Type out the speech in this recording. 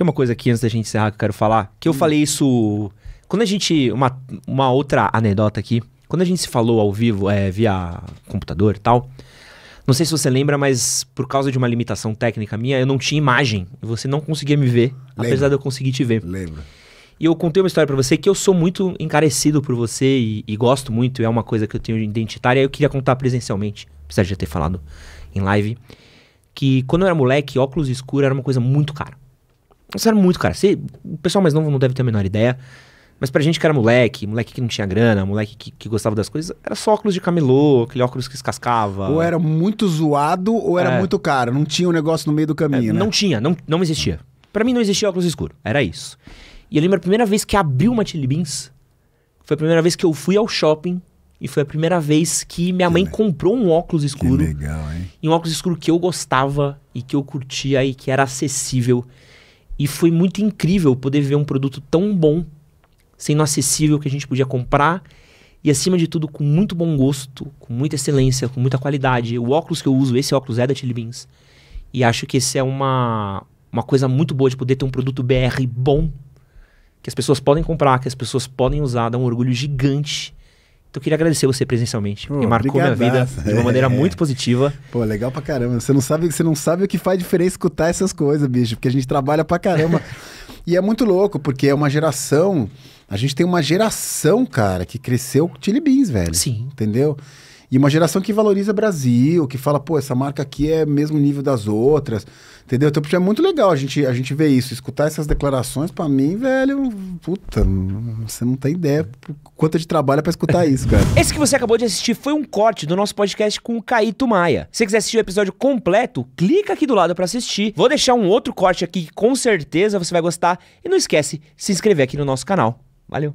Tem uma coisa aqui antes da gente encerrar que eu quero falar, que eu hum. falei isso. Quando a gente. Uma, uma outra anedota aqui. Quando a gente se falou ao vivo, é, via computador e tal. Não sei se você lembra, mas por causa de uma limitação técnica minha, eu não tinha imagem. Você não conseguia me ver, Lembra. apesar de eu conseguir te ver. Lembro. E eu contei uma história para você que eu sou muito encarecido por você e, e gosto muito, é uma coisa que eu tenho identitária. Eu queria contar presencialmente, apesar de já ter falado em live, que quando eu era moleque, óculos escuros era uma coisa muito cara. Isso era muito, cara. Você, o pessoal mais novo não deve ter a menor ideia. Mas pra gente que era moleque, moleque que não tinha grana, moleque que, que gostava das coisas, era só óculos de camelô, aquele óculos que escascava. Ou era muito zoado ou era é. muito caro. Não tinha um negócio no meio do caminho, é, né? Não tinha, não, não existia. Pra mim não existia óculos escuro. Era isso. E eu lembro a primeira vez que abriu uma Tilly Beans, foi a primeira vez que eu fui ao shopping e foi a primeira vez que minha que mãe legal. comprou um óculos escuro. Que legal, hein? E um óculos escuro que eu gostava e que eu curtia e que era acessível. E foi muito incrível poder ver um produto tão bom, sendo acessível, que a gente podia comprar. E acima de tudo, com muito bom gosto, com muita excelência, com muita qualidade. O óculos que eu uso, esse óculos é da Chili Beans. E acho que esse é uma, uma coisa muito boa de poder ter um produto BR bom, que as pessoas podem comprar, que as pessoas podem usar, dá um orgulho gigante então, eu queria agradecer você presencialmente. Pô, marcou minha vida de uma maneira é. muito positiva. Pô, legal pra caramba. Você não sabe, você não sabe o que faz diferença escutar essas coisas, bicho, porque a gente trabalha pra caramba. e é muito louco, porque é uma geração. A gente tem uma geração, cara, que cresceu com Chili Beans, velho. Sim. Entendeu? E uma geração que valoriza Brasil, que fala, pô, essa marca aqui é mesmo nível das outras, entendeu? Então, é muito legal a gente, a gente ver isso. Escutar essas declarações, para mim, velho, puta, você não tem ideia quanto de trabalho é pra escutar isso, cara. Esse que você acabou de assistir foi um corte do nosso podcast com o Caíto Maia. Se você quiser assistir o episódio completo, clica aqui do lado para assistir. Vou deixar um outro corte aqui que com certeza você vai gostar. E não esquece, se inscrever aqui no nosso canal. Valeu!